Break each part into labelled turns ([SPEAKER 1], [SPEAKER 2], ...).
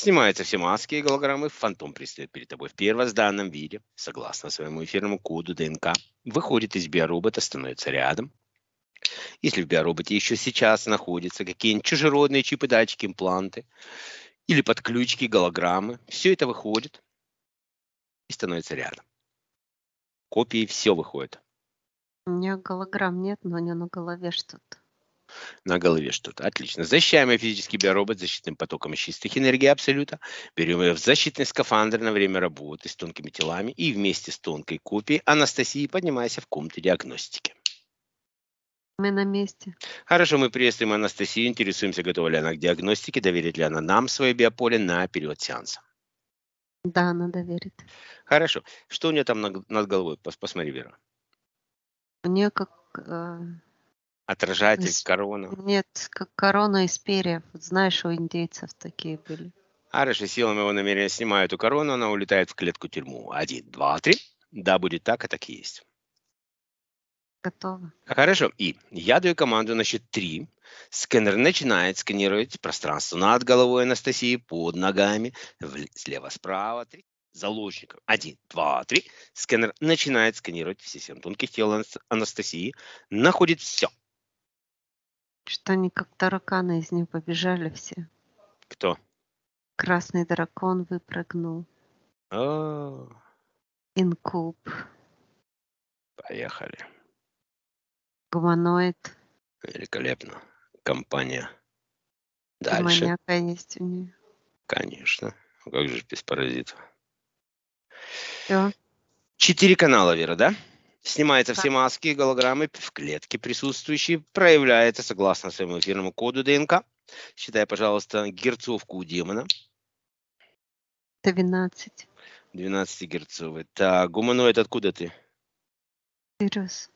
[SPEAKER 1] Снимаются все маски и голограммы, фантом предстает перед тобой в первозданном виде, согласно своему эфирному коду ДНК, выходит из биоробота, становится рядом. Если в биороботе еще сейчас находятся какие-нибудь чужеродные чипы, датчики, импланты или подключки, голограммы, все это выходит и становится рядом. Копии все выходит.
[SPEAKER 2] У меня голограмм нет, но у нее на голове что-то
[SPEAKER 1] на голове что-то. Отлично. Защищаем ее физический биоробот защитным потоком из чистых энергий абсолюта. Берем ее в защитный скафандр на время работы с тонкими телами и вместе с тонкой копией Анастасии поднимайся в комнате диагностики.
[SPEAKER 2] Мы на месте.
[SPEAKER 1] Хорошо, мы приветствуем Анастасию, интересуемся, готова ли она к диагностике, доверит ли она нам свое биополе на период сеанса.
[SPEAKER 2] Да, она доверит.
[SPEAKER 1] Хорошо. Что у нее там над головой? Посмотри, Вера.
[SPEAKER 2] У нее как э,
[SPEAKER 1] Отражатель, из... корона.
[SPEAKER 2] Нет, как корона из перьев. Знаешь, у индейцев такие были.
[SPEAKER 1] Арыши силами его намерения снимают эту корону, она улетает в клетку-тюрьму. Один, два, три. Да, будет так, а так и есть. Готово. Хорошо. И я даю команду на счет 3. Сканер начинает сканировать пространство над головой Анастасии, под ногами, слева-справа. Три. Заложников. Один, два, три. Сканер начинает сканировать все семь тонких тел Анастасии. Находит все.
[SPEAKER 2] Что они как тараканы из них побежали все. Кто? Красный дракон выпрыгнул.
[SPEAKER 3] О. Инкуб. Поехали.
[SPEAKER 2] Гуманоид.
[SPEAKER 3] Великолепно. Компания. Дальше.
[SPEAKER 2] Маньяка есть у нее.
[SPEAKER 3] Конечно. Ну, как же без паразитов.
[SPEAKER 1] Все. Четыре канала, Вера, да? Снимаются все маски и голограммы в клетке присутствующие, проявляется согласно своему эфирному коду ДНК. Считай, пожалуйста, герцовку у демона.
[SPEAKER 2] 12.
[SPEAKER 1] 12 герцовый. Так, гуманоид, откуда ты? Вирус.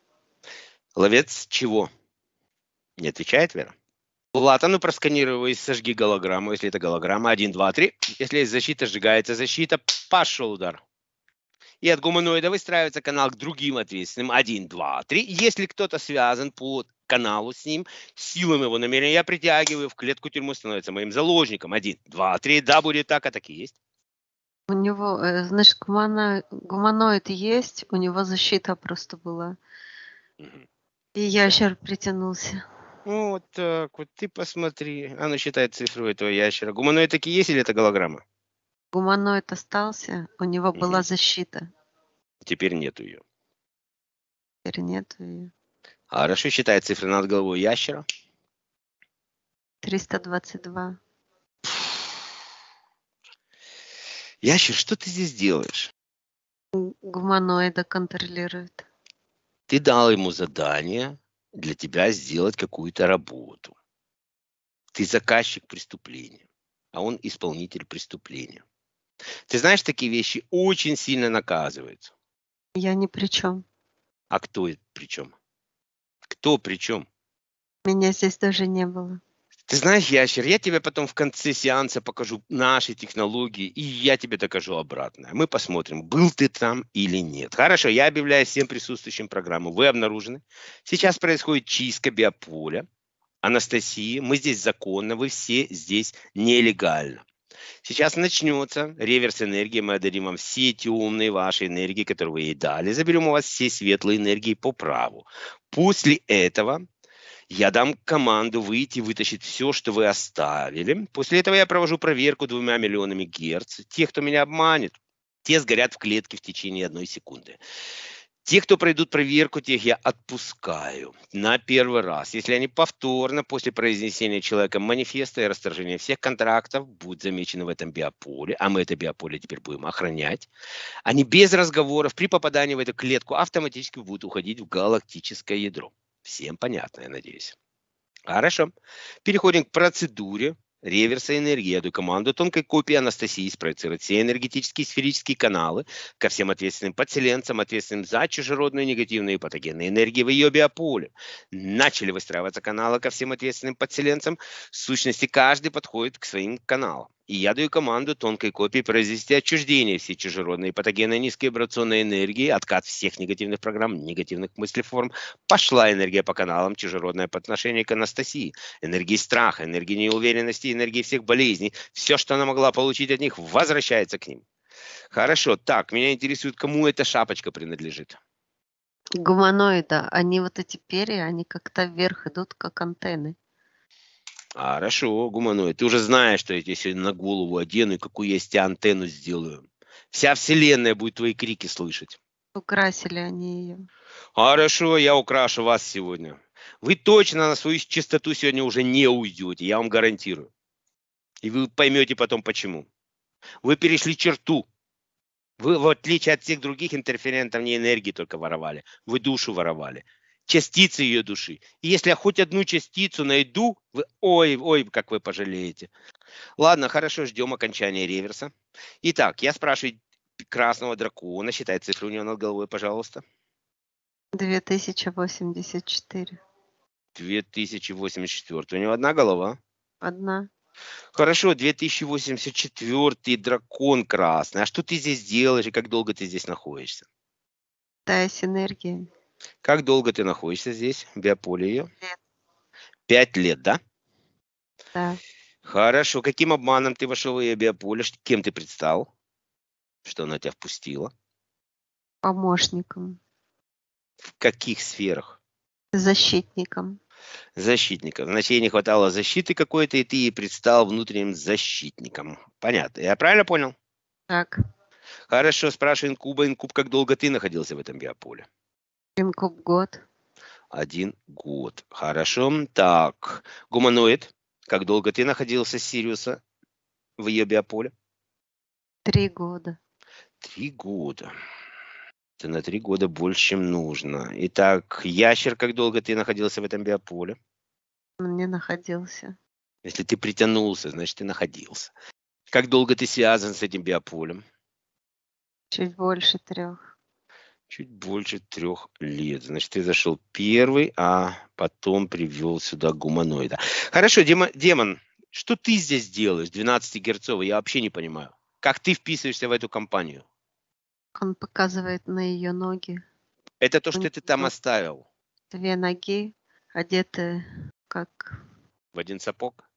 [SPEAKER 1] Ловец чего? Не отвечает Вера? Лата, ну просканируй сожги голограмму, если это голограмма. 1, 2, 3. Если есть защита, сжигается защита. Пошел удар и от гуманоида выстраивается канал к другим ответственным, один два три. Если кто-то связан по каналу с ним, силам его намерения я притягиваю в клетку тюрьму, становится моим заложником, один два три. да, будет так, а так и есть. У
[SPEAKER 2] него, э, значит, гуманоид, гуманоид есть, у него защита просто была. Угу. И ящер притянулся.
[SPEAKER 1] вот так вот, ты посмотри. Она считает цифру этого ящера. Гуманоид таки есть или это голограмма?
[SPEAKER 2] Гуманоид остался, у него угу. была защита.
[SPEAKER 1] Теперь нет ее. Теперь
[SPEAKER 2] нет ее.
[SPEAKER 1] Хорошо, а считай цифры над головой ящера.
[SPEAKER 2] 322.
[SPEAKER 1] Ящер, что ты здесь делаешь?
[SPEAKER 2] Гуманоида контролирует.
[SPEAKER 1] Ты дал ему задание для тебя сделать какую-то работу. Ты заказчик преступления, а он исполнитель преступления. Ты знаешь, такие вещи очень сильно наказываются.
[SPEAKER 2] Я ни при чем.
[SPEAKER 1] А кто при чем? Кто при чем?
[SPEAKER 2] Меня здесь тоже не было.
[SPEAKER 1] Ты знаешь, Ящер, я тебе потом в конце сеанса покажу наши технологии, и я тебе докажу обратное. Мы посмотрим, был ты там или нет. Хорошо, я объявляю всем присутствующим программу. Вы обнаружены. Сейчас происходит чистка биополя. Анастасия, мы здесь законно, вы все здесь нелегально. Сейчас начнется реверс энергии. Мы одарим вам все эти умные ваши энергии, которые вы ей дали. Заберем у вас все светлые энергии по праву. После этого я дам команду выйти, вытащить все, что вы оставили. После этого я провожу проверку двумя миллионами герц. Те, кто меня обманет, те сгорят в клетке в течение одной секунды. Те, кто пройдут проверку, тех я отпускаю на первый раз. Если они повторно после произнесения человеком манифеста и расторжения всех контрактов будут замечены в этом биополе, а мы это биополе теперь будем охранять, они без разговоров при попадании в эту клетку автоматически будут уходить в галактическое ядро. Всем понятно, я надеюсь. Хорошо. Переходим к процедуре реверса энергии. Эту команду тонкой копии Анастасии спроецирует все энергетические сферические каналы ко всем ответственным подселенцам, ответственным за чужеродную негативную и патогенную энергию в ее биополе. Начали выстраиваться каналы ко всем ответственным подселенцам. В сущности, каждый подходит к своим каналам. И я даю команду тонкой копии произвести отчуждение всей чужеродной патогенной низкой вибрационной энергии, откат всех негативных программ, негативных мыслеформ. Пошла энергия по каналам, чужеродное по отношению к Анастасии. Энергии страха, энергии неуверенности, энергии всех болезней. Все, что она могла получить от них, возвращается к ним. Хорошо, так, меня интересует, кому эта шапочка принадлежит.
[SPEAKER 2] Гуманоида, они вот эти перья, они как-то вверх идут, как антенны.
[SPEAKER 1] А, хорошо, гуманоид. Ты уже знаешь, что я тебе сегодня на голову одену и какую я с антенну сделаю. Вся вселенная будет твои крики слышать.
[SPEAKER 2] Украсили они ее.
[SPEAKER 1] Хорошо, я украшу вас сегодня. Вы точно на свою чистоту сегодня уже не уйдете, я вам гарантирую. И вы поймете потом почему. Вы перешли черту. Вы, в отличие от всех других интерферентов, не энергии только воровали. Вы душу воровали частицы ее души. И если я хоть одну частицу найду, вы, ой, ой, как вы пожалеете. Ладно, хорошо, ждем окончания реверса. Итак, я спрашиваю красного дракона, считай цифры у него над головой, пожалуйста.
[SPEAKER 2] 2084.
[SPEAKER 1] 2084. У него одна голова? Одна. Хорошо, 2084 дракон красный. А что ты здесь делаешь и как долго ты здесь находишься?
[SPEAKER 2] Да, с энергиями.
[SPEAKER 1] Как долго ты находишься здесь, в биополе ее? Пять лет, да? Да. Хорошо. Каким обманом ты вошел в ее биополе? Кем ты предстал? Что она тебя впустила?
[SPEAKER 2] Помощником.
[SPEAKER 1] В каких сферах?
[SPEAKER 2] Защитником.
[SPEAKER 1] Защитником. Значит, ей не хватало защиты какой-то, и ты ей предстал внутренним защитником. Понятно. Я правильно понял? Так. Хорошо, спрашиваем Инкуба. Инкуб, как долго ты находился в этом биополе? Один куб год. Один год. Хорошо. Так, гуманоид, как долго ты находился с Сириуса в ее биополе?
[SPEAKER 2] Три года.
[SPEAKER 1] Три года. Ты на три года больше, чем нужно. Итак, ящер, как долго ты находился в этом биополе?
[SPEAKER 2] Не находился.
[SPEAKER 1] Если ты притянулся, значит, ты находился. Как долго ты связан с этим биополем?
[SPEAKER 2] Чуть больше трех
[SPEAKER 1] чуть больше трех лет. Значит, ты зашел первый, а потом привел сюда гуманоида. Хорошо, Дема, Демон, что ты здесь делаешь, 12-герцовый? Я вообще не понимаю. Как ты вписываешься в эту компанию?
[SPEAKER 2] Он показывает на ее ноги.
[SPEAKER 1] Это то, что Он... ты там оставил?
[SPEAKER 2] Две ноги, одеты как...
[SPEAKER 1] В один сапог?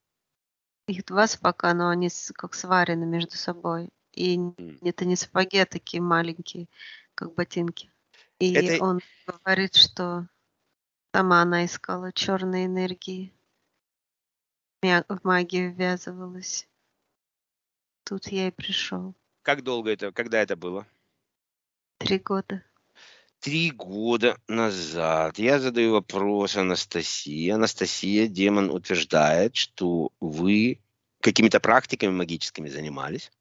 [SPEAKER 2] Их два сапога, но они как сварены между собой. И mm. это не сапоги, а такие маленькие как ботинки. И это... он говорит, что сама она искала черной энергии, в магию ввязывалась. Тут я и пришел.
[SPEAKER 1] Как долго это, когда это было? Три года. Три года назад я задаю вопрос Анастасии. Анастасия, демон, утверждает, что вы какими-то практиками магическими занимались.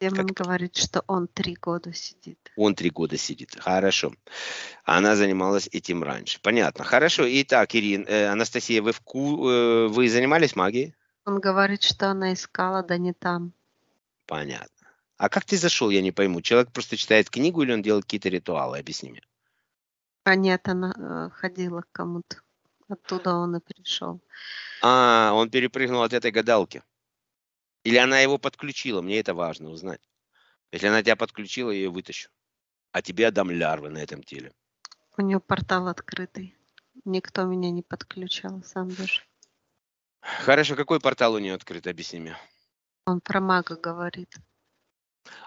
[SPEAKER 2] Демон как... говорит, что он
[SPEAKER 1] три года сидит. Он три года сидит. Хорошо. Она занималась этим раньше. Понятно. Хорошо. Итак, Ирина, э, Анастасия, вы, в ку... э, вы занимались магией?
[SPEAKER 2] Он говорит, что она искала, да не там.
[SPEAKER 1] Понятно. А как ты зашел, я не пойму. Человек просто читает книгу или он делает какие-то ритуалы? Объясни мне.
[SPEAKER 2] А нет, она э, ходила к кому-то. Оттуда он и пришел.
[SPEAKER 1] А, он перепрыгнул от этой гадалки. Или она его подключила, мне это важно узнать. Если она тебя подключила, я ее вытащу. А тебе отдам лярвы на этом теле.
[SPEAKER 2] У нее портал открытый. Никто меня не подключал, сам даже.
[SPEAKER 1] Хорошо, какой портал у нее открыт, объясни мне.
[SPEAKER 2] Он про мага говорит.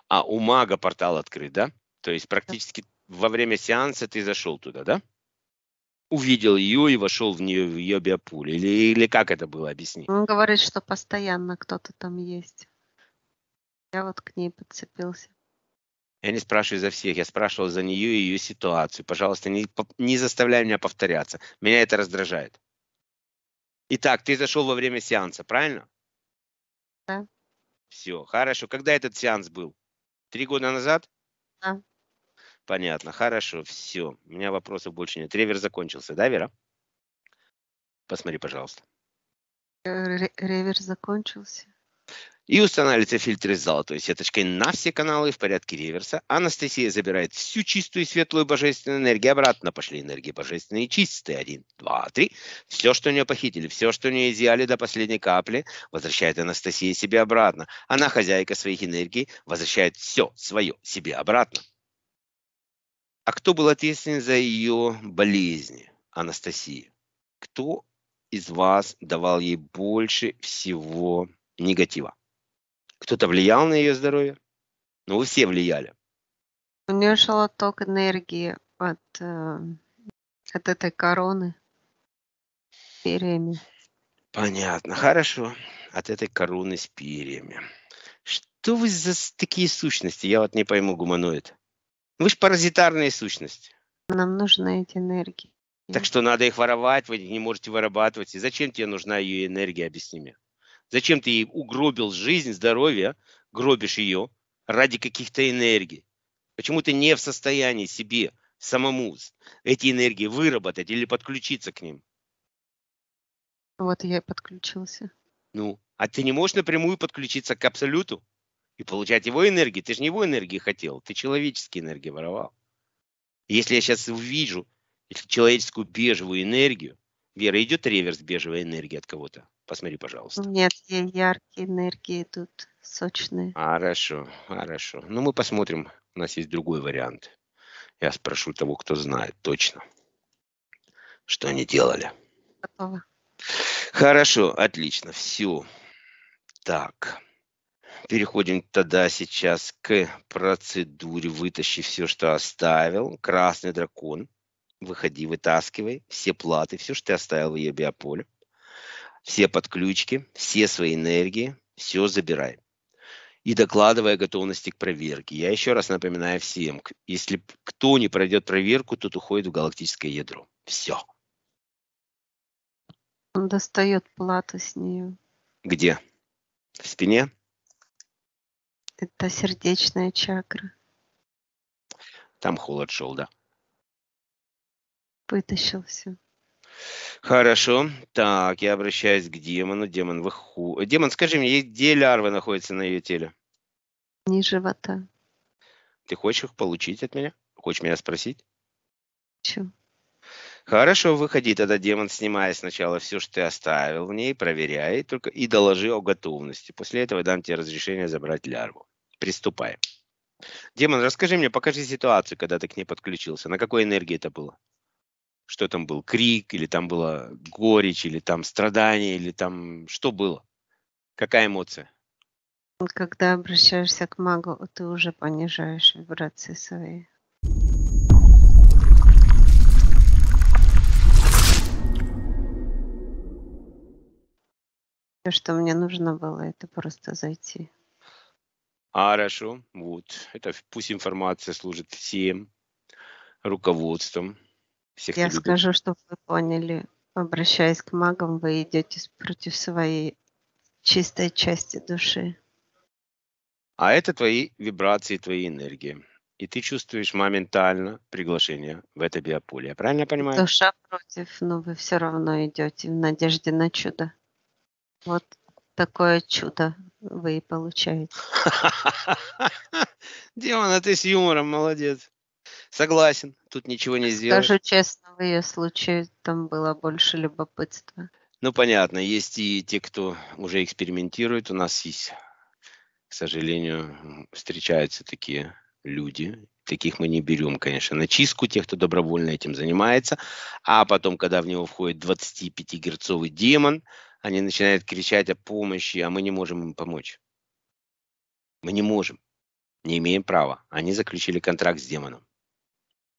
[SPEAKER 1] А у мага портал открыт, да? То есть практически да. во время сеанса ты зашел туда, да? увидел ее и вошел в нее в ее биопуль? Или, или как это было объяснить?
[SPEAKER 2] Он говорит, что постоянно кто-то там есть. Я вот к ней подцепился.
[SPEAKER 1] Я не спрашиваю за всех, я спрашивал за нее и ее ситуацию. Пожалуйста, не, не заставляй меня повторяться. Меня это раздражает. Итак, ты зашел во время сеанса, правильно? Да. Все, хорошо. Когда этот сеанс был? Три года назад? Да. Понятно, хорошо, все. У меня вопросов больше нет. Ревер закончился, да, Вера? Посмотри, пожалуйста.
[SPEAKER 2] Э, ревер закончился.
[SPEAKER 1] И устанавливается фильтр из золотой сеточкой на все каналы в порядке реверса. Анастасия забирает всю чистую и светлую божественную энергию обратно. Пошли энергии божественные чистые. Один, два, три. Все, что у нее похитили, все, что у нее изъяли до последней капли, возвращает Анастасия себе обратно. Она хозяйка своих энергий, возвращает все свое себе обратно. А кто был ответственен за ее болезни? Анастасии? Кто из вас давал ей больше всего негатива? Кто-то влиял на ее здоровье? Ну, вы все влияли.
[SPEAKER 2] У нее шел отток энергии от, э, от этой короны
[SPEAKER 1] перьями. Понятно, хорошо. От этой короны с перьями. Что вы за такие сущности? Я вот не пойму, гуманоид. Ну, вы же паразитарные сущности. Нам нужны эти энергии. Так что надо их воровать, вы не можете вырабатывать. И зачем тебе нужна ее энергия, объясни мне. Зачем ты ей угробил жизнь, здоровье, гробишь ее ради каких-то энергий? Почему ты не в состоянии себе самому эти энергии выработать или подключиться к ним?
[SPEAKER 2] Вот я и подключился.
[SPEAKER 1] Ну, а ты не можешь напрямую подключиться к абсолюту? и получать его энергии. Ты же не его энергии хотел, ты человеческие энергии воровал. Если я сейчас увижу человеческую бежевую энергию, Вера, идет реверс бежевой энергии от кого-то? Посмотри, пожалуйста.
[SPEAKER 2] Нет, яркие энергии идут, сочные.
[SPEAKER 1] Хорошо, хорошо. Ну, мы посмотрим. У нас есть другой вариант. Я спрошу того, кто знает точно, что они делали. Готово. Хорошо, отлично, все. Так. Переходим тогда сейчас к процедуре «Вытащи все, что оставил». Красный дракон. Выходи, вытаскивай все платы, все, что ты оставил в ее биополе. Все подключки, все свои энергии, все забирай. И докладывая готовности к проверке. Я еще раз напоминаю всем, если кто не пройдет проверку, тот уходит в галактическое ядро. Все.
[SPEAKER 2] Он достает плату с нее.
[SPEAKER 3] Где? В спине?
[SPEAKER 2] Это сердечная чакра.
[SPEAKER 3] Там холод шел, да.
[SPEAKER 2] Вытащил
[SPEAKER 1] все. Хорошо. Так, я обращаюсь к демону. Демон, выху... Демон, скажи мне, где лярвы находится на ее теле?
[SPEAKER 2] Ниже живота.
[SPEAKER 1] Ты хочешь их получить от меня? Хочешь меня спросить? Хочу. Хорошо, выходи тогда, демон, снимая сначала все, что ты оставил в ней, проверяй только и доложи о готовности. После этого дам тебе разрешение забрать лярву. Приступаем. Демон, расскажи мне, покажи ситуацию, когда ты к ней подключился. На какой энергии это было? Что там был? Крик, или там была горечь, или там страдание, или там что было? Какая эмоция?
[SPEAKER 2] Когда обращаешься к магу, ты уже понижаешь вибрации свои. Все, что мне нужно было, это просто зайти.
[SPEAKER 1] А, хорошо, вот. Это пусть информация служит всем руководством. Всех Я скажу, любит.
[SPEAKER 2] чтобы вы поняли, обращаясь к магам, вы идете против своей чистой части души.
[SPEAKER 1] А это твои вибрации, твои энергии. И ты чувствуешь моментально приглашение в это биополе. Я правильно понимаю?
[SPEAKER 2] Душа против, но вы все равно идете в надежде на чудо. Вот такое чудо вы получаете.
[SPEAKER 1] Диана, ну ты с юмором, молодец. Согласен, тут ничего не сделаешь. Скажу честно,
[SPEAKER 2] в ее случае там было больше любопытства.
[SPEAKER 1] Ну, понятно, есть и те, кто уже экспериментирует. У нас есть, к сожалению, встречаются такие люди. Таких мы не берем, конечно, на чистку, тех, кто добровольно этим занимается. А потом, когда в него входит 25-герцовый демон – они начинают кричать о помощи, а мы не можем им помочь. Мы не можем. Не имеем права. Они заключили контракт с демоном.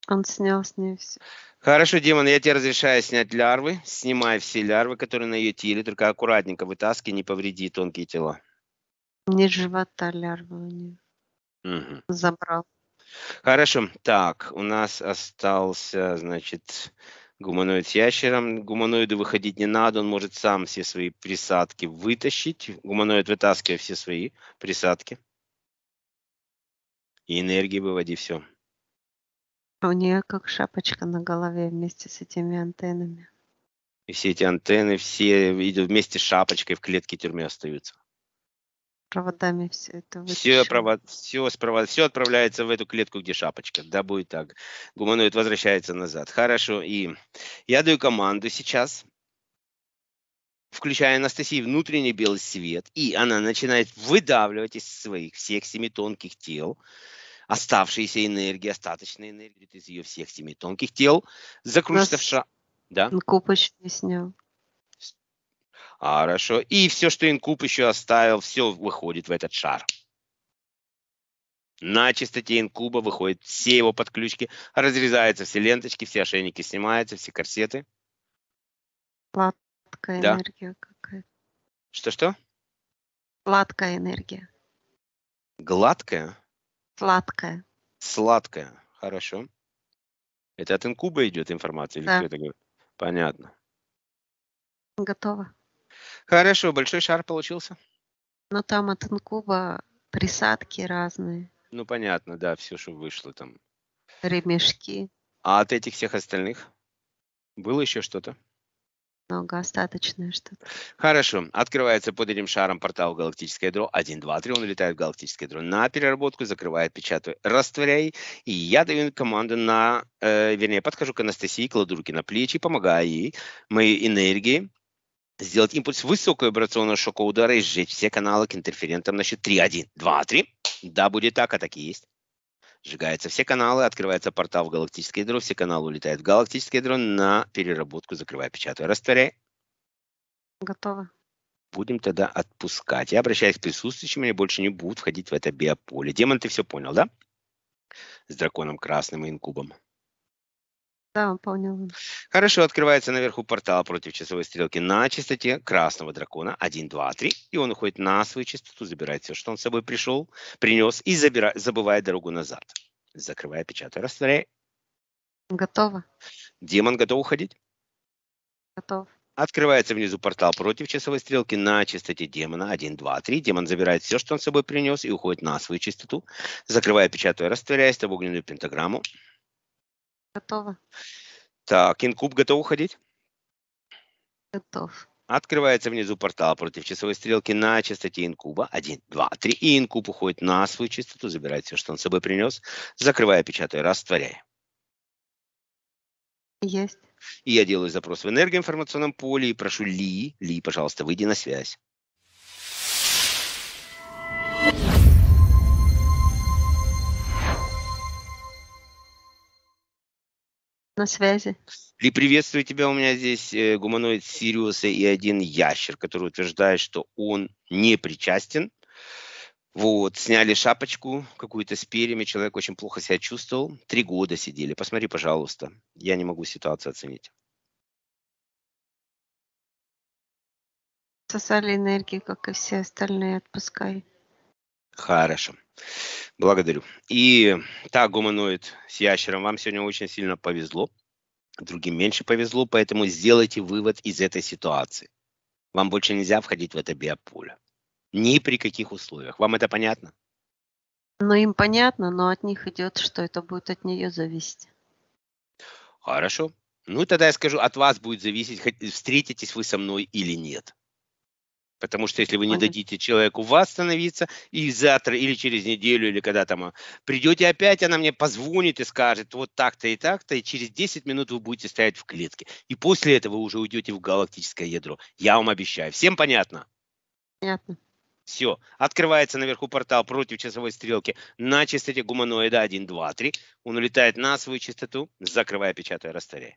[SPEAKER 1] Он снял с нее все. Хорошо, демон, я тебе разрешаю снять лярвы. Снимай все лярвы, которые на ее теле, только аккуратненько вытаскивай, не повреди тонкие тела.
[SPEAKER 2] Не живота лярвы у нее. Угу. Забрал.
[SPEAKER 1] Хорошо. Так, у нас остался, значит, гуманоид с ящером. Гуманоиду выходить не надо, он может сам все свои присадки вытащить. Гуманоид вытаскивает все свои присадки. И энергии выводи все.
[SPEAKER 2] А у нее как шапочка на голове вместе с этими антеннами.
[SPEAKER 1] И все эти антенны, все идут вместе с шапочкой в клетке тюрьмы остаются
[SPEAKER 2] проводами все это
[SPEAKER 1] Все, провод, все, провод, все отправляется в эту клетку, где шапочка. Да, будет так. Гуманоид возвращается назад. Хорошо. И я даю команду сейчас, включая Анастасии внутренний белый свет, и она начинает выдавливать из своих всех семи тонких тел оставшиеся энергии, остаточная энергия из ее всех семи тонких тел, закрутится в ша... Да?
[SPEAKER 2] Купыч снял
[SPEAKER 1] Хорошо. И все, что инкуб еще оставил, все выходит в этот шар. На чистоте инкуба выходят все его подключки, разрезаются все ленточки, все ошейники снимаются, все корсеты.
[SPEAKER 2] Сладкая да. энергия какая-то. Что-что? Сладкая энергия.
[SPEAKER 3] Гладкая?
[SPEAKER 2] Сладкая.
[SPEAKER 1] Сладкая, хорошо. Это от инкуба идет информация? Да. кто это говорит? Понятно. Готово. Хорошо, большой шар получился.
[SPEAKER 2] Но там от инкуба присадки разные.
[SPEAKER 1] Ну, понятно, да, все, что вышло там.
[SPEAKER 2] Ремешки.
[SPEAKER 1] А от этих всех остальных было еще что-то?
[SPEAKER 2] Много остаточное что-то.
[SPEAKER 1] Хорошо. Открывается под этим шаром портал галактическое ядро. 1, 2, 3. Он улетает в галактическое ядро на переработку, закрывает, печатает растворяй. И я даю команду на... Э, вернее, подхожу к Анастасии, кладу руки на плечи, помогаю ей моей энергии сделать импульс высокой операционного шока удара и сжечь все каналы к интерферентам на счет 3, 1, 2, 3. Да, будет так, а так и есть. Сжигаются все каналы, открывается портал в галактическое ядро, все каналы улетают в галактическое ядро на переработку, закрывая, печатая, растворяй. Готово. Будем тогда отпускать. Я обращаюсь к присутствующим, они больше не будут входить в это биополе. Демон, ты все понял, да? С драконом красным и инкубом.
[SPEAKER 2] Да, поняла.
[SPEAKER 1] Хорошо, открывается наверху портал против часовой стрелки на частоте красного дракона 1, 2, 3. И он уходит на свою частоту, забирает все, что он с собой пришел, принес и забира... забывает дорогу назад. Закрывая, печатая, растворяя. Готово. Демон готов уходить? Готов. Открывается внизу портал против часовой стрелки на частоте демона 1, 2, 3. Демон забирает все, что он с собой принес, и уходит на свою частоту. Закрывая, печатая, растворяясь в огненную пентаграмму. Готово. Так, Инкуб готов уходить? Готов. Открывается внизу портал против часовой стрелки на частоте инкуба. Один, два, три. И инкуб уходит на свою частоту, забирает все, что он с собой принес, закрывая, печатая, растворяя. Есть. И я делаю запрос в энергоинформационном поле и прошу Ли, Ли, пожалуйста, выйди на связь. На связи. Ли, приветствую тебя. У меня здесь э, гуманоид Сириуса и один ящер, который утверждает, что он не причастен. Вот, сняли шапочку какую-то с перьями, человек очень плохо себя чувствовал. Три года сидели. Посмотри, пожалуйста. Я не могу ситуацию оценить.
[SPEAKER 3] Сосали энергию, как и все остальные, отпускай. Хорошо. Благодарю. И
[SPEAKER 1] так, гуманоид с ящером, вам сегодня очень сильно повезло, другим меньше повезло, поэтому сделайте вывод из этой ситуации. Вам больше нельзя входить в это биополе. Ни при каких условиях. Вам это понятно?
[SPEAKER 2] Ну, им понятно, но от них идет, что это будет от нее зависеть.
[SPEAKER 1] Хорошо. Ну, тогда я скажу, от вас будет зависеть, встретитесь вы со мной или нет. Потому что если вы не дадите человеку восстановиться, и завтра, или через неделю, или когда там а, придете опять, она мне позвонит и скажет, вот так-то и так-то, и через 10 минут вы будете стоять в клетке. И после этого вы уже уйдете в галактическое ядро. Я вам обещаю. Всем понятно? Понятно. Все. Открывается наверху портал против часовой стрелки на частоте гуманоида 1, 2, 3. Он улетает на свою частоту, закрывая, печатая, растворяя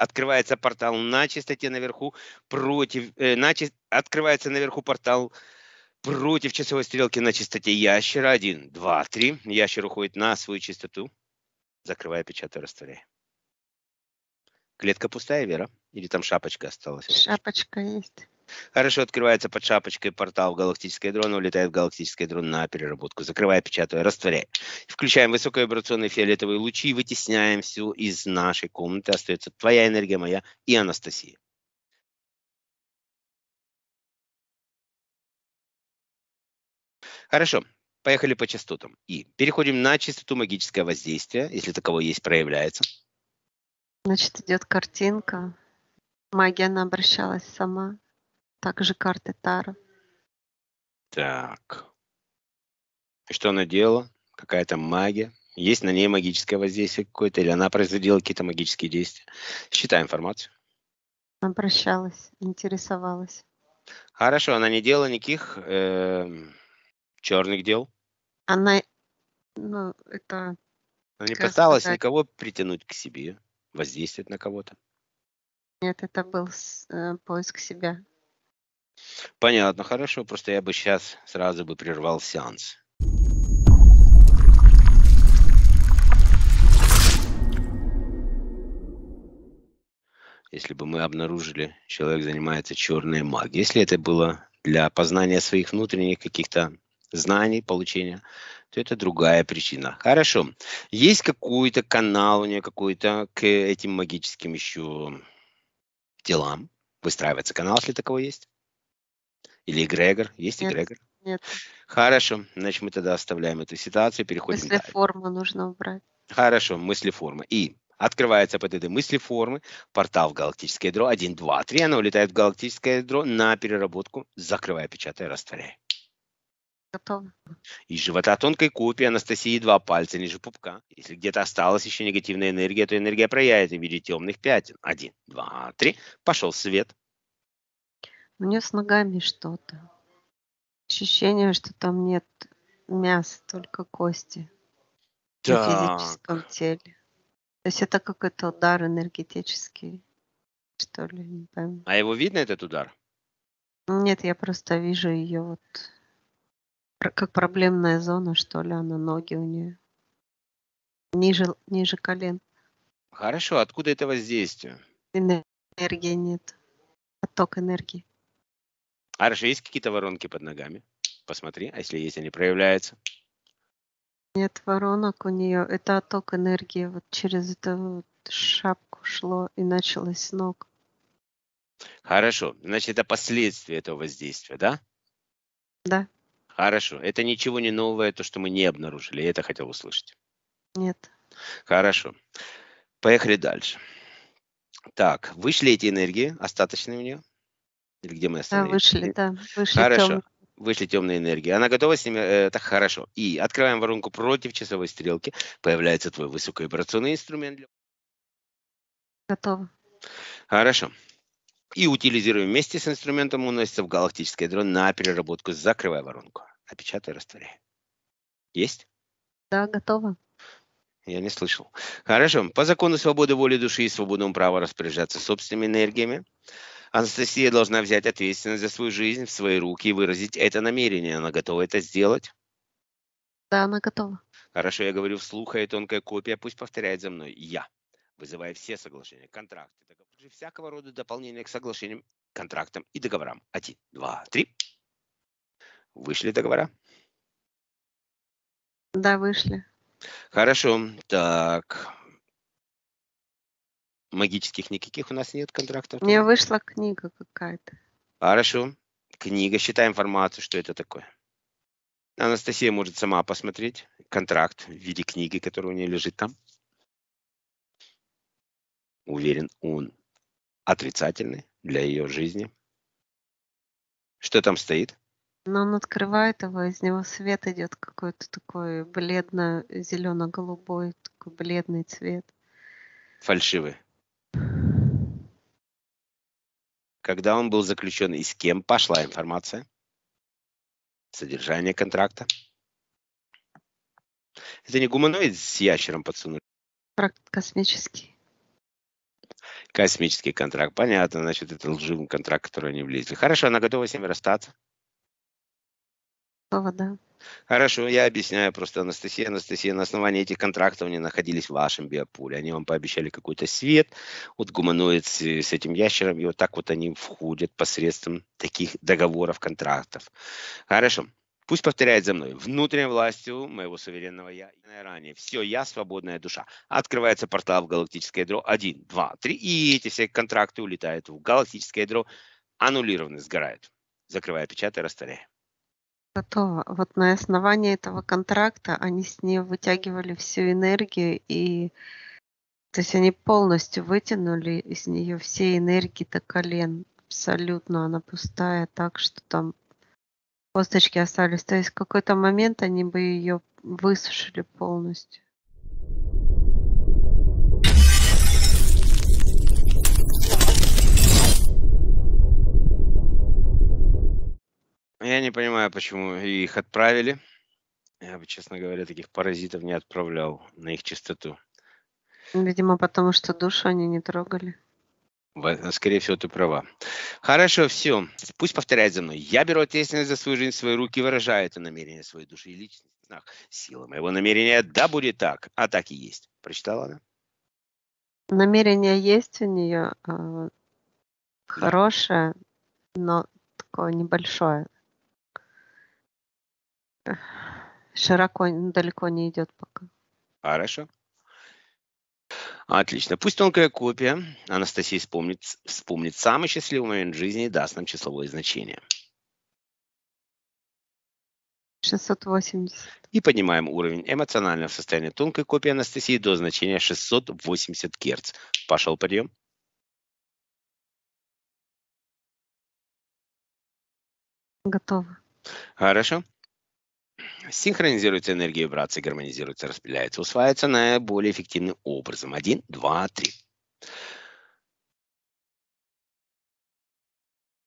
[SPEAKER 1] открывается портал на частоте наверху против, э, на, открывается наверху портал против часовой стрелки на частоте ящера. один два три Ящер уходит на свою частоту. Закрывая, печатаю, растворяя. Клетка пустая, Вера? Или там шапочка осталась?
[SPEAKER 2] Шапочка есть.
[SPEAKER 1] Хорошо открывается под шапочкой портал галактической дрона, улетает галактический дрон на переработку. Закрывая, печатая, растворяя. Включаем высоковибрационные фиолетовые лучи, вытесняем всю из нашей комнаты. Остается твоя энергия,
[SPEAKER 3] моя и Анастасия. Хорошо, поехали по частотам. И переходим на
[SPEAKER 1] частоту магическое воздействие, если таково есть, проявляется.
[SPEAKER 2] Значит, идет картинка. Магия, она обращалась сама также карты Таро.
[SPEAKER 1] Так. Что она делала? Какая-то магия? Есть на ней магическое воздействие какое-то? Или она производила какие-то магические действия? Считай информацию.
[SPEAKER 2] Обращалась, интересовалась.
[SPEAKER 1] Хорошо, она не делала никаких э, эм, черных дел?
[SPEAKER 2] Она, ну, это...
[SPEAKER 1] Она не пыталась сказать... никого притянуть к себе, воздействовать на кого-то?
[SPEAKER 2] Нет, это был э, поиск себя.
[SPEAKER 1] Понятно, хорошо. Просто я бы сейчас сразу бы прервал сеанс. Если бы мы обнаружили, человек занимается черной магией. Если это было для познания своих внутренних каких-то знаний, получения, то это другая причина. Хорошо. Есть какой-то канал у нее какой-то к этим магическим еще делам? Выстраивается канал, если такого есть? Или эгрегор? Есть нет, эгрегор? Нет. Хорошо, значит, мы тогда оставляем эту ситуацию, переходим мысли
[SPEAKER 2] дальше. нужно убрать.
[SPEAKER 1] Хорошо, мысли формы. И открывается под этой мысли формы портал в галактическое ядро 1, 2, 3. Она улетает в галактическое ядро на переработку, закрывая, печатая, растворяя. Готово. Из живота тонкой копии Анастасии два пальца ниже пупка. Если где-то осталась еще негативная энергия, то энергия проявит в виде темных пятен. Один, два, три. Пошел свет.
[SPEAKER 2] У нее с ногами что-то. Ощущение, что там нет мяса, только кости
[SPEAKER 3] так. на физическом
[SPEAKER 2] теле. То есть это какой-то удар энергетический, что ли, не пойму.
[SPEAKER 1] А его видно этот удар?
[SPEAKER 2] Нет, я просто вижу ее вот как проблемная зона, что ли, она ноги у нее ниже ниже колен.
[SPEAKER 1] Хорошо, откуда это воздействие?
[SPEAKER 2] Энергии нет, отток энергии.
[SPEAKER 1] А Арш, есть какие-то воронки под ногами? Посмотри, а если есть, они проявляются.
[SPEAKER 2] Нет воронок у нее. Это отток энергии вот через эту вот шапку шло и началось с ног.
[SPEAKER 1] Хорошо. Значит, это последствия этого воздействия, да? Да. Хорошо. Это ничего не новое, то, что мы не обнаружили. Я это хотел услышать. Нет. Хорошо. Поехали дальше. Так, вышли эти энергии, остаточные у нее. Или где мы остановились? Да, вышли,
[SPEAKER 2] да. Вышли Хорошо. Темные.
[SPEAKER 1] Вышли темные энергии. Она готова с ними? Э, так, хорошо. И открываем воронку против часовой стрелки. Появляется твой высоковибрационный инструмент. Для... Готово. Хорошо. И утилизируем вместе с инструментом, уносится в галактическое ядро на переработку. Закрывай воронку. Опечатай, растворяй. Есть?
[SPEAKER 2] Да, готово.
[SPEAKER 1] Я не слышал. Хорошо. По закону свободы воли души и свободному права распоряжаться собственными энергиями. Анастасия должна взять ответственность за свою жизнь в свои руки и выразить это намерение. Она готова это сделать?
[SPEAKER 2] Да, она готова.
[SPEAKER 1] Хорошо, я говорю вслух, а и тонкая копия пусть повторяет за мной. Я вызывая все соглашения, контракты, договоры, всякого рода дополнения к соглашениям, контрактам и договорам. Один, два, три.
[SPEAKER 3] Вышли договора?
[SPEAKER 2] Да, вышли.
[SPEAKER 3] Хорошо. Так, магических никаких
[SPEAKER 1] у нас нет контрактов.
[SPEAKER 2] Мне вышла книга какая-то.
[SPEAKER 1] Хорошо. Книга, считай информацию, что это такое. Анастасия может сама посмотреть контракт в виде книги, которая у нее лежит там. Уверен, он отрицательный для ее жизни. Что там стоит?
[SPEAKER 2] Но он открывает его, из него свет идет какой-то такой бледно-зелено-голубой, такой бледный цвет.
[SPEAKER 1] Фальшивый. когда он был заключен и с кем пошла информация, содержание контракта. Это не гуманоид с ящером подсунули?
[SPEAKER 3] Космический.
[SPEAKER 1] Космический контракт. Понятно, значит, это лживый контракт, который они влезли. Хорошо, она готова с ними расстаться? Готова, да. Хорошо, я объясняю просто Анастасия. Анастасия, на основании этих контрактов они находились в вашем биопуле, Они вам пообещали какой-то свет. Вот гуманоид с, с этим ящером, и вот так вот они входят посредством таких договоров, контрактов. Хорошо. Пусть повторяет за мной. Внутренней властью моего суверенного я ранее. Все, я свободная душа. Открывается портал в галактическое ядро. Один, два, три. И эти все контракты улетают в галактическое ядро. Аннулированы, сгорают. Закрываю, печатаю, растворяю.
[SPEAKER 2] Готово. Вот на основании этого контракта они с нее вытягивали всю энергию и то есть они полностью вытянули из нее все энергии до колен. Абсолютно она пустая, так что там косточки остались. То есть в какой-то момент они бы ее высушили полностью.
[SPEAKER 1] Я не понимаю, почему их отправили. Я бы, честно говоря, таких паразитов не отправлял на их чистоту.
[SPEAKER 2] Видимо, потому что душу они не трогали.
[SPEAKER 1] Скорее всего, ты права. Хорошо, все. Пусть повторяет за мной. Я беру ответственность за свою жизнь в свои руки, выражаю это намерение своей души и личный знак. Сила моего намерения, да будет так. А так и есть. Прочитала она?
[SPEAKER 2] Намерение есть у нее э, а, хорошее, да. но такое небольшое широко, ну, далеко не идет пока.
[SPEAKER 1] Хорошо. Отлично. Пусть тонкая копия Анастасии вспомнит, вспомнит самый счастливый момент жизни и даст нам числовое значение.
[SPEAKER 2] 680.
[SPEAKER 1] И поднимаем уровень эмоционального состояния
[SPEAKER 3] тонкой копии Анастасии до значения 680 Гц. Пошел подъем. Готово. Хорошо синхронизируется энергия вибрации, гармонизируется, распределяется,
[SPEAKER 1] усваивается наиболее эффективным образом. Один, два, три.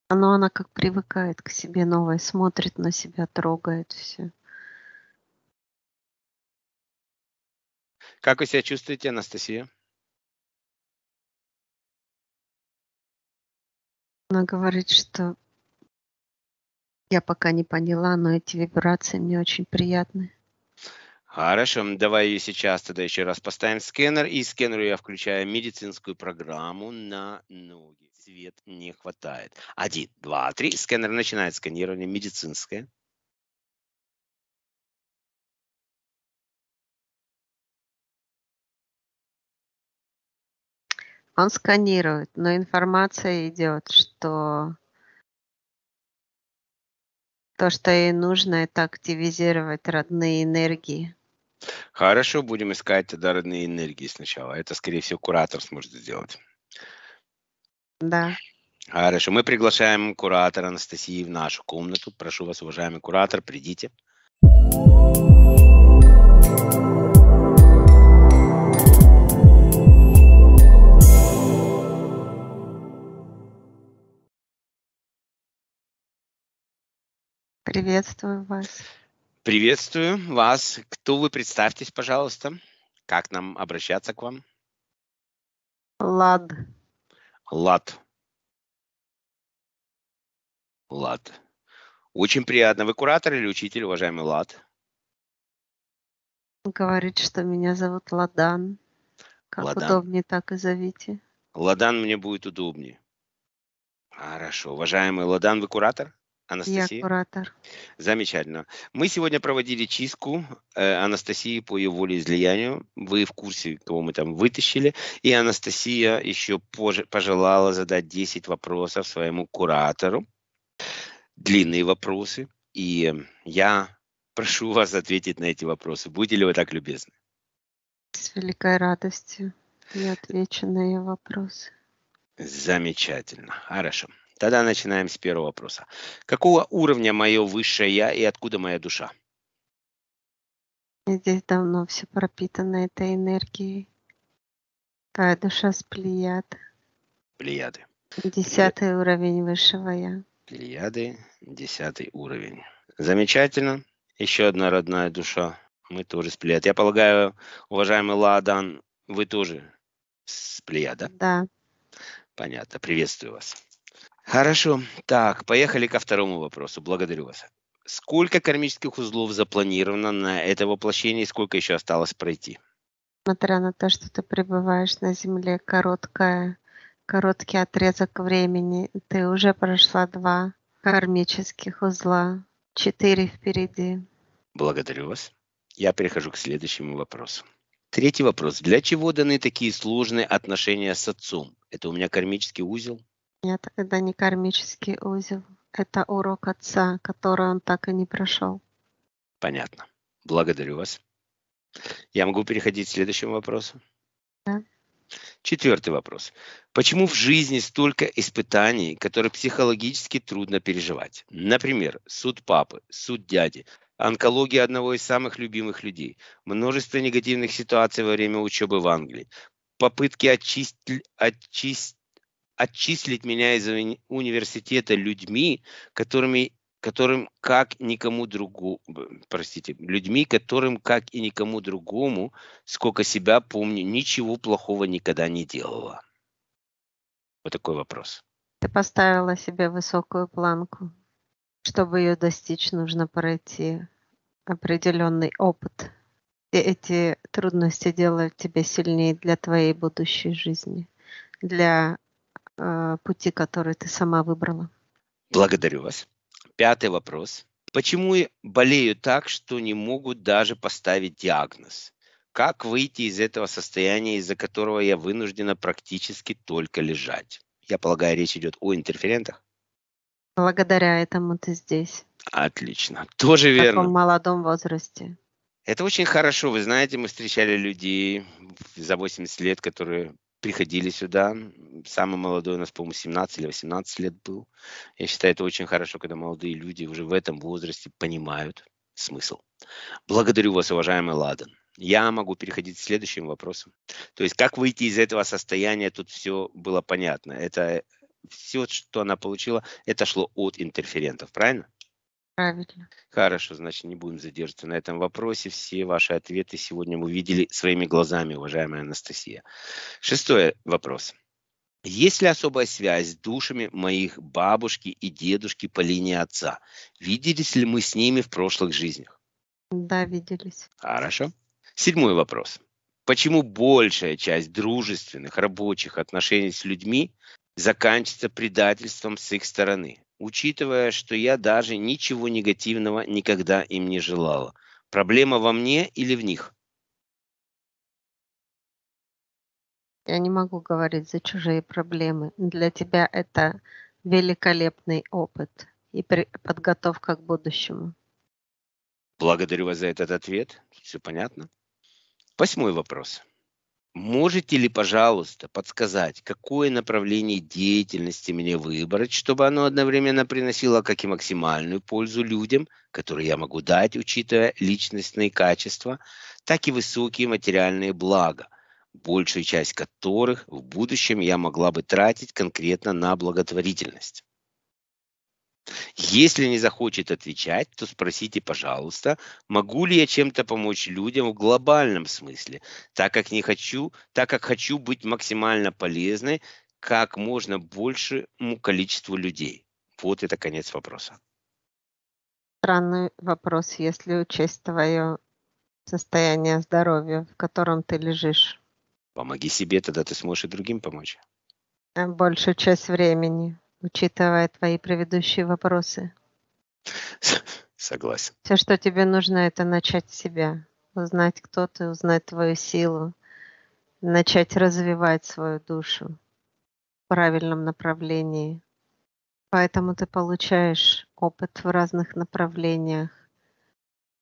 [SPEAKER 3] Но она как привыкает к себе новой, смотрит на себя, трогает все. Как вы себя чувствуете, Анастасия? Она говорит, что я
[SPEAKER 2] пока не поняла, но эти вибрации мне очень приятны.
[SPEAKER 1] Хорошо, давай ее сейчас тогда еще раз поставим скэнер. И скэнеру я включаю медицинскую программу на
[SPEAKER 3] ноги. Свет не хватает. Один, два, три. Скэнер начинает сканирование медицинское. Он сканирует, но информация идет, что
[SPEAKER 2] то, что ей нужно, это активизировать родные энергии.
[SPEAKER 3] Хорошо,
[SPEAKER 1] будем искать тогда родные энергии сначала. Это, скорее всего, куратор сможет сделать. Да. Хорошо, мы приглашаем куратора Анастасии в нашу комнату. Прошу вас, уважаемый куратор, придите. Thank you
[SPEAKER 2] Приветствую вас.
[SPEAKER 3] Приветствую вас. Кто вы? Представьтесь, пожалуйста. Как нам обращаться к вам? Лад. Лад. Лад. Очень приятно. Вы куратор или учитель, уважаемый Лад? Говорит, что
[SPEAKER 2] меня зовут Ладан.
[SPEAKER 1] Как Ладан. удобнее,
[SPEAKER 2] так и зовите.
[SPEAKER 1] Ладан мне будет удобнее. Хорошо. Уважаемый Ладан, вы куратор? Анастасия? Я куратор. Замечательно. Мы сегодня проводили чистку э, Анастасии по ее волеизлиянию. Вы в курсе, кого мы там вытащили. И Анастасия еще позже пожелала задать 10 вопросов своему куратору. Длинные вопросы. И я прошу вас ответить на эти вопросы. Будете ли вы так любезны?
[SPEAKER 2] С великой радостью я отвечу на ее вопросы.
[SPEAKER 1] Замечательно. Хорошо. Тогда начинаем с первого вопроса. Какого уровня мое высшее я и откуда моя душа?
[SPEAKER 2] Здесь давно все пропитано этой энергией. Твоя душа с плеяд. Плеяды. Десятый Плеяды. уровень высшего я.
[SPEAKER 1] Плеяды, десятый уровень. Замечательно. Еще одна родная душа. Мы тоже с плеяд. Я полагаю, уважаемый Ладан, вы тоже с плеяда? Да. Понятно. Приветствую вас. Хорошо. Так, поехали ко второму вопросу. Благодарю вас. Сколько кармических узлов запланировано на это воплощение и сколько еще осталось пройти?
[SPEAKER 2] Несмотря на то, что ты пребываешь на Земле короткое, короткий отрезок времени, ты уже прошла два кармических узла, четыре впереди.
[SPEAKER 1] Благодарю вас. Я перехожу к следующему вопросу. Третий вопрос. Для чего даны такие сложные отношения с отцом? Это у меня кармический узел?
[SPEAKER 2] Нет, это не кармический узел. Это урок отца, который он так и не прошел.
[SPEAKER 1] Понятно. Благодарю вас. Я могу переходить к следующему вопросу? Да. Четвертый вопрос. Почему в жизни столько испытаний, которые психологически трудно переживать? Например, суд папы, суд дяди, онкология одного из самых любимых людей, множество негативных ситуаций во время учебы в Англии, попытки очистить, очистить отчислить меня из университета людьми, которыми, которым как никому другому, простите, людьми, которым как и никому другому, сколько себя помню, ничего плохого никогда не делала? Вот такой вопрос.
[SPEAKER 2] Ты поставила себе высокую планку. Чтобы ее достичь, нужно пройти определенный опыт. И эти трудности делают тебя сильнее для твоей будущей жизни, для а, пути, который ты сама выбрала.
[SPEAKER 1] Благодарю вас. Пятый вопрос. Почему я болею так, что не могут даже поставить диагноз? Как выйти из этого состояния, из-за которого я вынуждена практически только лежать? Я полагаю, речь идет о интерферентах?
[SPEAKER 2] Благодаря этому ты здесь.
[SPEAKER 1] Отлично. Тоже в верно. В
[SPEAKER 2] молодом возрасте.
[SPEAKER 1] Это очень хорошо. Вы знаете, мы встречали людей за 80 лет, которые приходили сюда. Самый молодой у нас, по-моему, 17 или 18 лет был. Я считаю, это очень хорошо, когда молодые люди уже в этом возрасте понимают смысл. Благодарю вас, уважаемый Ладан. Я могу переходить к следующим вопросам. То есть, как выйти из этого состояния, тут все было понятно. Это все, что она получила, это шло от интерферентов, правильно? Правильно. Хорошо, значит, не будем задерживаться на этом вопросе. Все ваши ответы сегодня мы видели своими глазами, уважаемая Анастасия. Шестой вопрос. Есть ли особая связь с душами моих бабушки и дедушки по линии отца? Виделись ли мы с ними в прошлых жизнях?
[SPEAKER 2] Да, виделись.
[SPEAKER 1] Хорошо. Седьмой вопрос. Почему большая часть дружественных рабочих отношений с людьми заканчивается предательством с их стороны? учитывая, что я даже ничего негативного никогда им не желала. Проблема во мне или в них?
[SPEAKER 2] Я не могу говорить за чужие проблемы. Для тебя это великолепный опыт и подготовка к будущему.
[SPEAKER 1] Благодарю вас за этот ответ. Все понятно. Восьмой вопрос. Можете ли, пожалуйста, подсказать, какое направление деятельности мне выбрать, чтобы оно одновременно приносило а как и максимальную пользу людям, которые я могу дать, учитывая личностные качества, так и высокие материальные блага, большую часть которых в будущем я могла бы тратить конкретно на благотворительность? Если не захочет отвечать, то спросите, пожалуйста, могу ли я чем-то помочь людям в глобальном смысле, так как не хочу, так как хочу быть максимально полезной как можно большему количеству людей. Вот это конец вопроса.
[SPEAKER 2] Странный вопрос, если учесть твое состояние здоровья, в котором ты лежишь.
[SPEAKER 1] Помоги себе, тогда ты сможешь и другим помочь.
[SPEAKER 2] Большую часть времени учитывая твои предыдущие вопросы. Согласен. Все, что тебе нужно, это начать себя, узнать, кто ты, узнать твою силу, начать развивать свою душу в правильном направлении. Поэтому ты получаешь опыт в разных направлениях,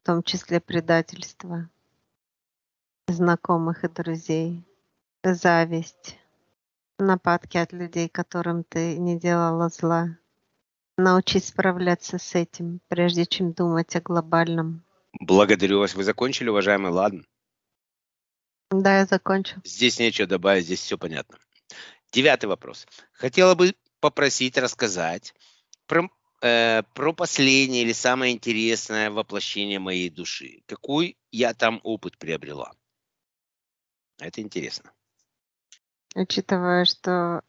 [SPEAKER 2] в том числе предательство, знакомых и друзей, зависть, нападки от людей, которым ты не делала зла. Научись справляться с этим, прежде чем думать о глобальном.
[SPEAKER 1] Благодарю вас. Вы закончили, уважаемый Ладно?
[SPEAKER 2] Да, я закончу.
[SPEAKER 1] Здесь нечего добавить, здесь все понятно. Девятый вопрос. Хотела бы попросить рассказать про, э, про последнее или самое интересное воплощение моей души. Какой я там опыт приобрела? Это интересно.
[SPEAKER 2] Учитывая, что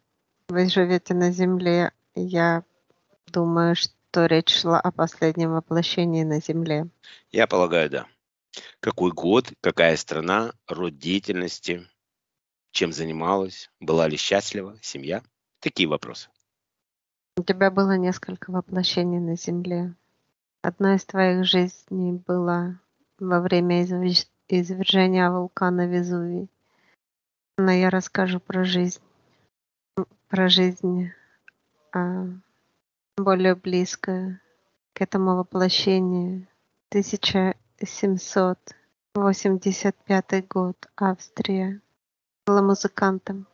[SPEAKER 2] вы живете на Земле, я думаю, что речь шла о последнем воплощении на Земле.
[SPEAKER 1] Я полагаю, да. Какой год, какая страна, род деятельности, чем занималась, была ли счастлива, семья? Такие вопросы.
[SPEAKER 2] У тебя было несколько воплощений на Земле. Одна из твоих жизней была во время извержения вулкана Везувий наверное, я расскажу про жизнь, про жизнь а, более близко к этому воплощению. 1785 год, Австрия. Была музыкантом.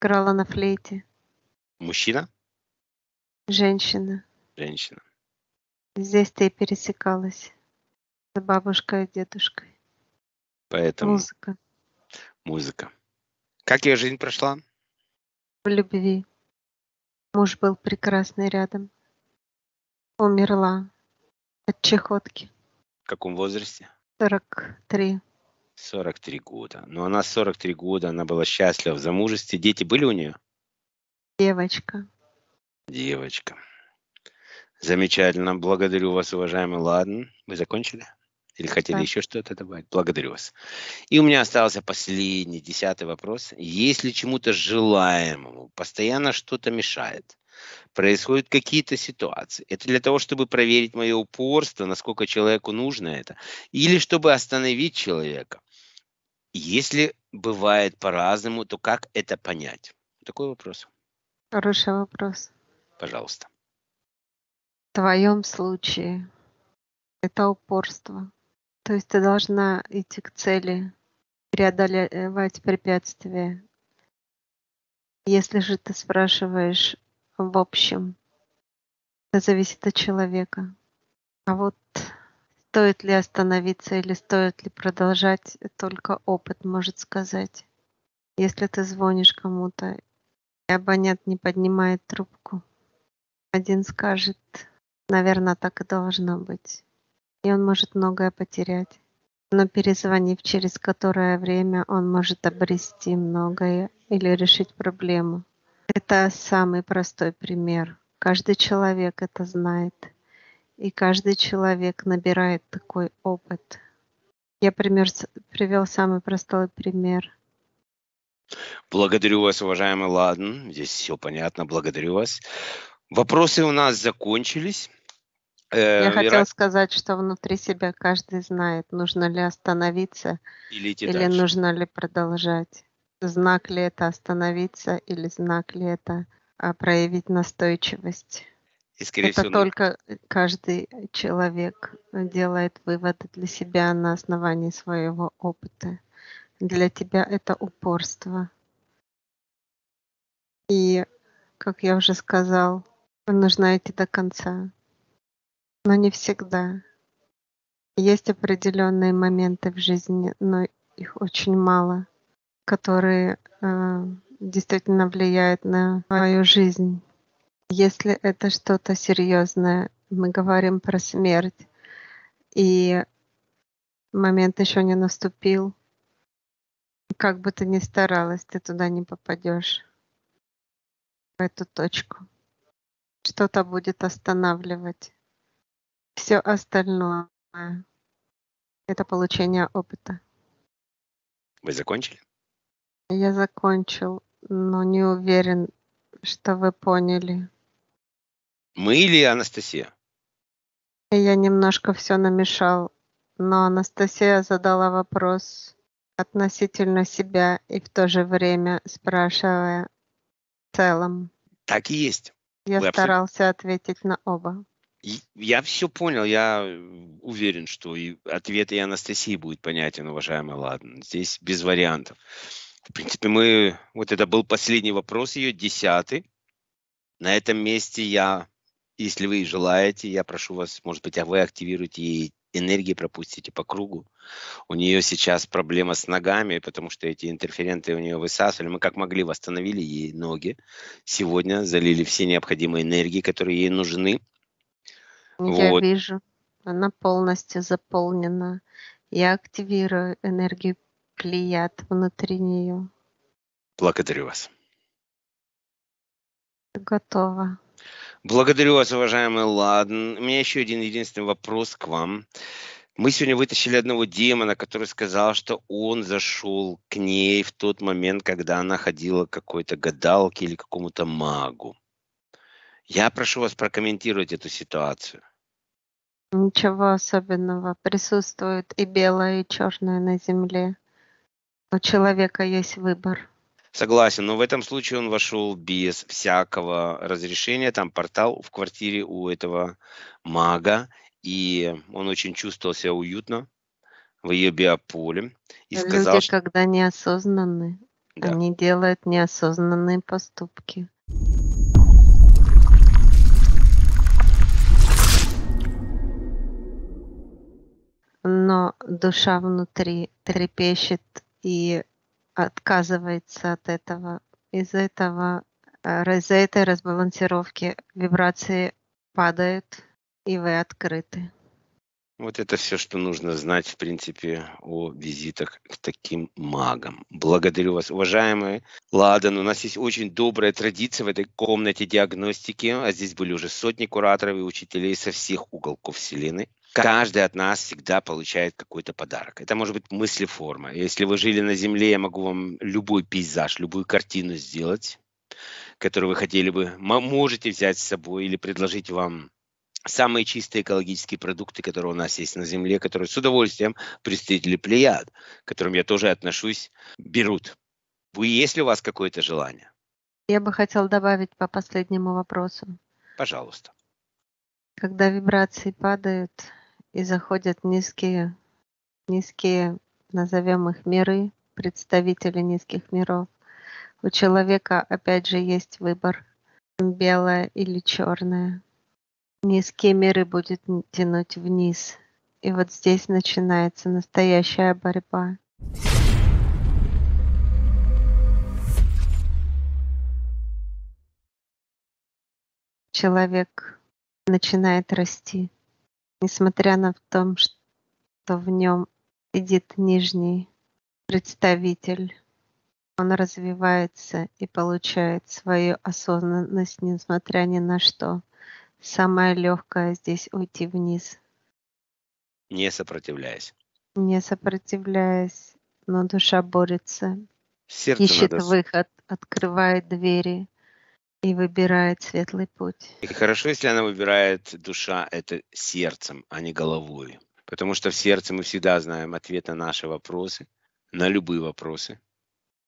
[SPEAKER 2] Играла на флейте. Мужчина? Женщина. Женщина. Здесь ты пересекалась с бабушкой и дедушкой. Поэтому... Музыка
[SPEAKER 1] музыка. Как ее жизнь прошла?
[SPEAKER 2] В любви. Муж был прекрасный рядом. Умерла от чехотки.
[SPEAKER 1] В каком возрасте?
[SPEAKER 2] 43.
[SPEAKER 1] 43 года. Но ну, она 43 года, она была счастлива в замужестве. Дети были у нее?
[SPEAKER 2] Девочка.
[SPEAKER 1] Девочка. Замечательно. Благодарю вас, уважаемый Ладан. Вы закончили? Или хотели да. еще что-то добавить? Благодарю вас. И у меня остался последний, десятый вопрос. Если чему-то желаемому постоянно что-то мешает, происходят какие-то ситуации, это для того, чтобы проверить мое упорство, насколько человеку нужно это, или чтобы остановить человека. Если бывает по-разному, то как это понять? Такой вопрос.
[SPEAKER 2] Хороший вопрос. Пожалуйста. В твоем случае это упорство. То есть ты должна идти к цели, преодолевать препятствия. Если же ты спрашиваешь в общем, это зависит от человека. А вот стоит ли остановиться или стоит ли продолжать, только опыт может сказать. Если ты звонишь кому-то, и абонент не поднимает трубку, один скажет, наверное, так и должно быть и он может многое потерять. Но перезвонив через которое время, он может обрести многое или решить проблему. Это самый простой пример. Каждый человек это знает. И каждый человек набирает такой опыт. Я пример, привел самый простой пример.
[SPEAKER 1] Благодарю вас, уважаемый Ладан. Здесь все понятно. Благодарю вас. Вопросы у нас закончились. Я хотел э, хотела
[SPEAKER 2] сказать, что внутри себя каждый знает, нужно ли остановиться или, идти или нужно ли продолжать. Знак ли это остановиться или знак ли это а, проявить настойчивость. И, скорее это всего, ну только каждый человек делает выводы для себя на основании своего опыта. Для тебя это упорство. И, как я уже сказал, нужно идти до конца но не всегда. Есть определенные моменты в жизни, но их очень мало, которые э, действительно влияют на твою жизнь. Если это что-то серьезное, мы говорим про смерть, и момент еще не наступил, как бы ты ни старалась, ты туда не попадешь, в эту точку. Что-то будет останавливать все остальное — это получение опыта. Вы закончили? Я закончил, но не уверен, что вы поняли.
[SPEAKER 1] Мы или Анастасия?
[SPEAKER 2] Я немножко все намешал, но Анастасия задала вопрос относительно себя и в то же время спрашивая в целом.
[SPEAKER 1] Так и есть. Я вы старался
[SPEAKER 2] абсолютно... ответить на оба.
[SPEAKER 1] Я все понял, я э, уверен, что и ответ и Анастасии будет понятен, уважаемый Ладно. Здесь без вариантов. В принципе, мы... Вот это был последний вопрос ее, десятый. На этом месте я, если вы желаете, я прошу вас, может быть, а вы активируете ей энергии пропустите по кругу. У нее сейчас проблема с ногами, потому что эти интерференты у нее высасывали. Мы как могли восстановили ей ноги. Сегодня залили все необходимые энергии, которые ей нужны.
[SPEAKER 3] Я вот.
[SPEAKER 2] вижу, она полностью заполнена. Я активирую энергию клеят внутри нее.
[SPEAKER 1] Благодарю вас.
[SPEAKER 2] Готово.
[SPEAKER 1] Благодарю вас, уважаемый Ладн. У меня еще один единственный вопрос к вам. Мы сегодня вытащили одного демона, который сказал, что он зашел к ней в тот момент, когда она ходила к какой-то гадалке или какому-то магу. Я прошу вас прокомментировать эту ситуацию.
[SPEAKER 2] Ничего особенного. Присутствует и белое, и черное на земле. У человека есть выбор.
[SPEAKER 1] Согласен, но в этом случае он вошел без всякого разрешения. Там портал в квартире у этого мага, и он очень чувствовал себя уютно в ее биополе. И Люди, сказал, что...
[SPEAKER 2] когда неосознанны, да. они делают неосознанные поступки. но душа внутри трепещет и отказывается от этого. Из-за этого, э, из-за этой разбалансировки вибрации падают, и вы открыты.
[SPEAKER 1] Вот это все, что нужно знать, в принципе, о визитах к таким магам. Благодарю вас, уважаемые. Ладан, ну, у нас есть очень добрая традиция в этой комнате диагностики, а здесь были уже сотни кураторов и учителей со всех уголков Вселенной каждый от нас всегда получает какой-то подарок. Это может быть мыслеформа. Если вы жили на Земле, я могу вам любой пейзаж, любую картину сделать, которую вы хотели бы, можете взять с собой или предложить вам самые чистые экологические продукты, которые у нас есть на Земле, которые с удовольствием представители Плеяд, к которым я тоже отношусь, берут. Вы, есть ли у вас какое-то желание?
[SPEAKER 2] Я бы хотела добавить по последнему вопросу. Пожалуйста. Когда вибрации падают, и заходят низкие, низкие, назовем их миры, представители низких миров. У человека, опять же, есть выбор, белое или черное. Низкие миры будет тянуть вниз. И вот здесь начинается настоящая борьба. Человек начинает расти несмотря на то, что в нем сидит нижний представитель. Он развивается и получает свою осознанность, несмотря ни на что. Самое легкое здесь уйти вниз.
[SPEAKER 1] Не сопротивляясь.
[SPEAKER 2] Не сопротивляясь, но душа борется.
[SPEAKER 1] Сердце Ищет надо...
[SPEAKER 2] выход, открывает двери и выбирает светлый путь.
[SPEAKER 1] И хорошо, если она выбирает душа это сердцем, а не головой. Потому что в сердце мы всегда знаем ответ на наши вопросы, на любые вопросы.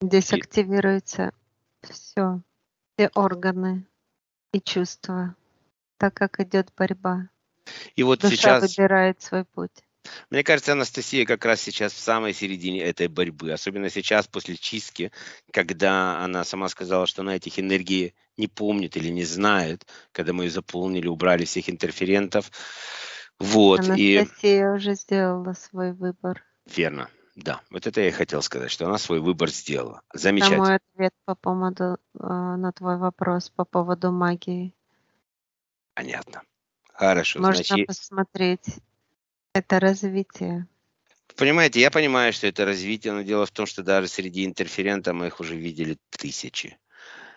[SPEAKER 2] Здесь и... активируется все, все органы и чувства, так как идет борьба.
[SPEAKER 1] И вот Душа сейчас
[SPEAKER 2] выбирает свой путь.
[SPEAKER 1] Мне кажется, Анастасия как раз сейчас в самой середине этой борьбы, особенно сейчас после чистки, когда она сама сказала, что она этих энергий не помнит или не знает, когда мы ее заполнили, убрали всех интерферентов. Вот, Анастасия
[SPEAKER 2] и... уже сделала свой выбор.
[SPEAKER 1] Верно, да. Вот это я и хотел сказать, что она свой выбор сделала. Замечательно. Это мой
[SPEAKER 2] ответ по поводу, э, на твой вопрос по поводу магии.
[SPEAKER 1] Понятно. Хорошо. Можно значит...
[SPEAKER 2] посмотреть это развитие.
[SPEAKER 1] Понимаете, я понимаю, что это развитие, но дело в том, что даже среди интерферентов мы их уже видели тысячи.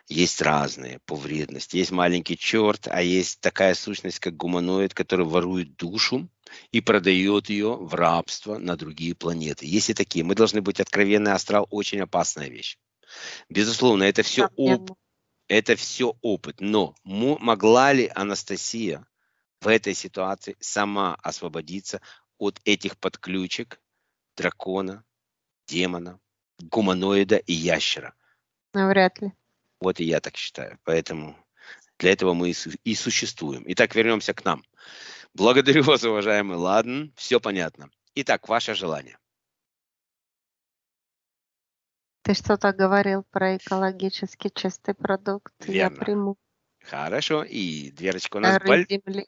[SPEAKER 1] Есть разные по вредности. Есть маленький черт, а есть такая сущность, как гуманоид, который ворует душу и продает ее в рабство на другие планеты. Есть и такие. Мы должны быть откровенны, астрал очень опасная вещь. Безусловно, это все опыт это все опыт. Но могла ли Анастасия в этой ситуации сама освободиться от этих подключек дракона, демона, гуманоида и ящера. Навряд ну, ли. Вот и я так считаю. Поэтому для этого мы и существуем. Итак, вернемся к нам. Благодарю вас, уважаемый Ладно, Все понятно. Итак, ваше желание.
[SPEAKER 2] Ты что-то говорил про экологически чистый продукт. Верно. Я приму.
[SPEAKER 1] Хорошо. И дверочка у нас... Дары земли.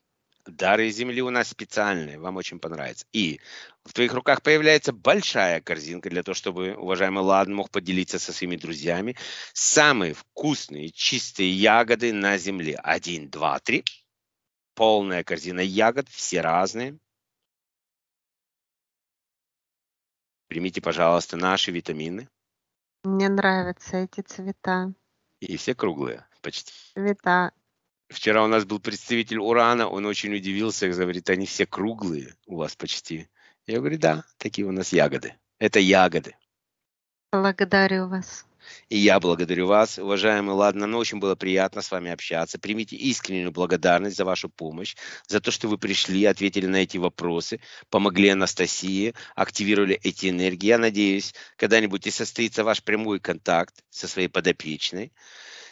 [SPEAKER 1] Дары земли у нас специальные, вам очень понравится. И в твоих руках появляется большая корзинка для того, чтобы уважаемый Ладн мог поделиться со своими друзьями. Самые вкусные, чистые ягоды на земле. Один, два, три. Полная корзина ягод, все
[SPEAKER 3] разные. Примите, пожалуйста, наши витамины.
[SPEAKER 2] Мне нравятся эти цвета.
[SPEAKER 3] И все круглые
[SPEAKER 1] почти. Цвета Вчера у нас был представитель Урана, он очень удивился, говорит, они все круглые у вас почти. Я говорю, да, такие у нас ягоды. Это ягоды.
[SPEAKER 2] Благодарю вас.
[SPEAKER 1] И я благодарю вас, уважаемый Ладно, нам ну, очень было приятно с вами общаться. Примите искреннюю благодарность за вашу помощь, за то, что вы пришли, ответили на эти вопросы, помогли Анастасии, активировали эти энергии. Я надеюсь, когда-нибудь и состоится ваш прямой контакт со своей подопечной,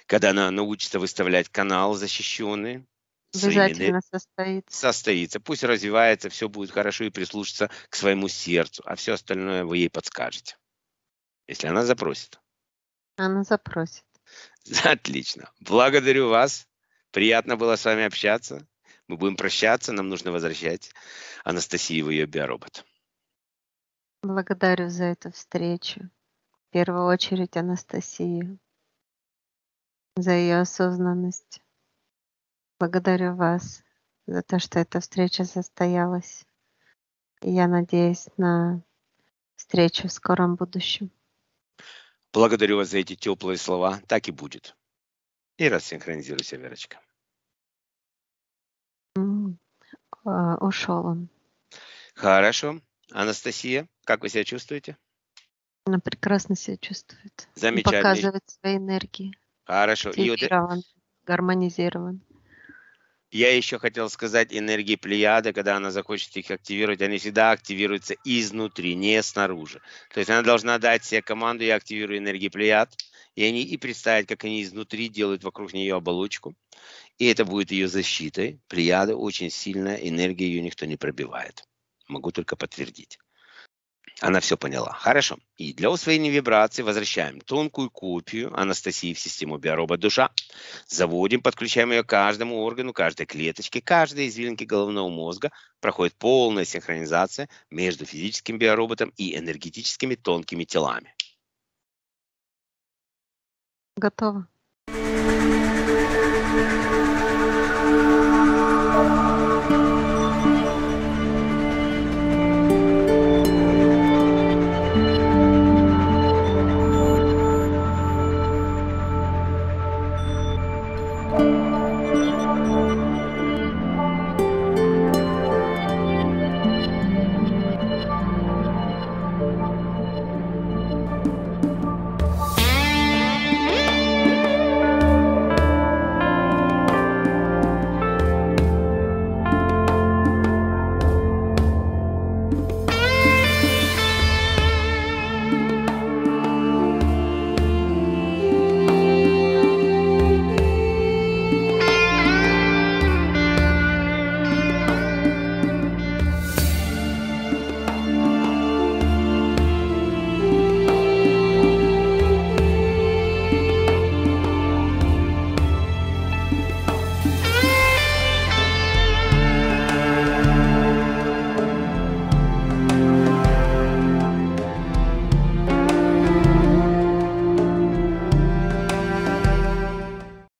[SPEAKER 1] когда она научится выставлять канал защищенный,
[SPEAKER 2] Обязательно состоится.
[SPEAKER 1] Состоится. Пусть развивается, все будет хорошо и прислушаться к своему сердцу, а все остальное вы ей подскажете, если она запросит.
[SPEAKER 2] Она запросит.
[SPEAKER 1] Отлично. Благодарю вас. Приятно было с вами общаться. Мы будем прощаться, нам нужно возвращать Анастасию в ее биоробот.
[SPEAKER 2] Благодарю за эту встречу. В первую очередь Анастасию за ее осознанность. Благодарю вас за то, что эта встреча состоялась. я надеюсь на встречу в скором
[SPEAKER 1] будущем. Благодарю вас за эти теплые слова. Так и будет. И рассинхронизируйся, Верочка.
[SPEAKER 2] А, Ушел он.
[SPEAKER 1] Хорошо. Анастасия, как вы себя чувствуете?
[SPEAKER 2] Она прекрасно себя чувствует.
[SPEAKER 1] Замечательно. Показывает
[SPEAKER 2] свои энергии.
[SPEAKER 1] Хорошо. И вот...
[SPEAKER 2] гармонизирован.
[SPEAKER 1] Я еще хотел сказать, энергии Плеяды, когда она захочет их активировать, они всегда активируются изнутри, не снаружи. То есть она должна дать себе команду, я активирую энергии Плеяд, и, они, и представить, как они изнутри делают вокруг нее оболочку. И это будет ее защитой. Плеяда очень сильная, энергия ее никто не пробивает. Могу только подтвердить. Она все поняла. Хорошо. И для усвоения вибрации возвращаем тонкую копию Анастасии в систему биоробот душа. Заводим, подключаем ее каждому органу, каждой клеточке, каждой извилинке головного мозга. Проходит полная синхронизация между физическим биороботом и энергетическими тонкими телами.
[SPEAKER 2] Готово.